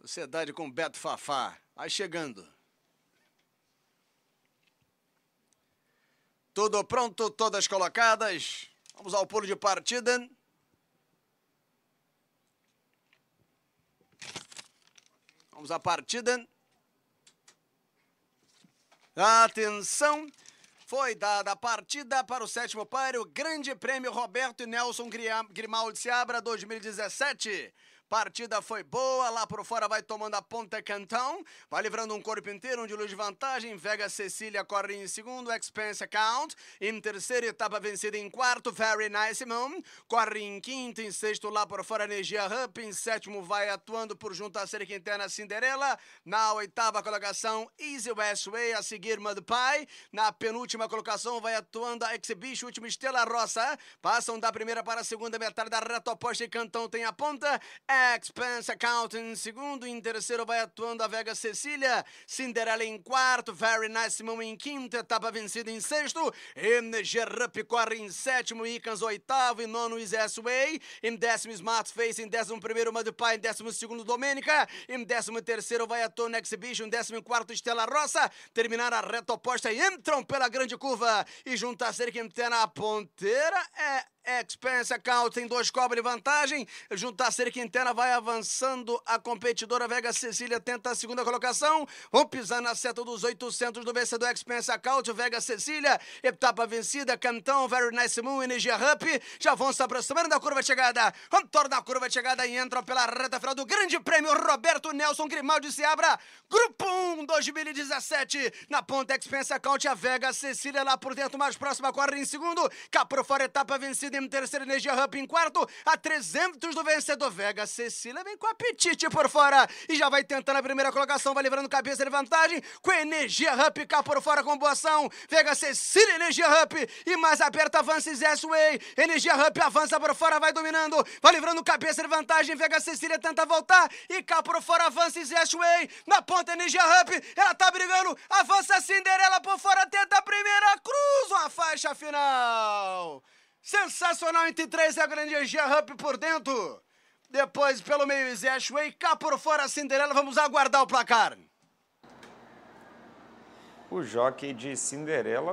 Sociedade com Beto Fafá. Aí chegando. Tudo pronto, todas colocadas. Vamos ao pulo de partida. Vamos à partida. Atenção! Foi dada a partida para o sétimo par, o Grande Prêmio Roberto e Nelson Grimaldi Seabra 2017. Partida foi boa, lá por fora vai tomando a ponta Cantão, vai livrando um corpo inteiro, um de luz de vantagem, Vega Cecília corre em segundo, Expense Count, em terceira etapa vencida em quarto, Very Nice Moon, corre em quinto, em sexto lá por fora Energia Ramp, em sétimo vai atuando por junto à série interna Cinderela, na oitava colocação Easy Way, a seguir Mud Pie, na penúltima colocação vai atuando a Exhibition, última Estela Roça, passam da primeira para a segunda metade da reta oposta e Cantão tem a ponta, é Expense Accounting em segundo, em terceiro vai atuando a Vega Cecília, Cinderella em quarto, Very Nice Moon em quinto, etapa vencida em sexto, MG Rup corre em sétimo, Icans oitavo, e nono is Way, em décimo Smart Face, em décimo primeiro Madupai, em décimo segundo Domênica, em décimo terceiro vai atuando Exhibition, em décimo quarto Estela Roça, terminar a reta oposta e entram pela grande curva e juntar a cerca interna a ponteira é Expense Account tem dois cobre vantagem. Juntar a cerca interna vai avançando. A competidora Vega Cecília tenta a segunda colocação. Vão pisar na seta dos 800 do vencedor Expense Account. Vega Cecília, etapa vencida. Cantão, Very Nice Moon, Energia Up. Já vão se aproximando da curva de chegada. Contorna a curva de chegada e entra pela reta final do Grande Prêmio Roberto Nelson Grimaldi Seabra. Grupo 2017. Na ponta, Expense Account, a Vega, Cecília lá por dentro, mais próxima, corre em segundo. Capro fora, etapa vencida em terceiro, Energia Ramp em quarto. A 300 do vencedor, Vega. Cecília vem com apetite por fora e já vai tentando a primeira colocação, vai livrando cabeça de vantagem. Com Energia Ramp, cá pro fora com boa ação. Vega, Cecília, Energia Ramp e mais aperta, avança S-Way. Energia Ramp avança por fora, vai dominando, vai livrando cabeça de vantagem. Vega, Cecília tenta voltar e cá pro fora avança S-Way. Na ponta, Energia Ramp ela tá brigando, avança a Cinderela por fora, tenta a primeira, cruza a faixa final. Sensacional entre três, é a grande energia Ramp por dentro. Depois, pelo meio, Zé Ashway, cá por fora a Cinderela, vamos aguardar o placar. O jockey de Cinderela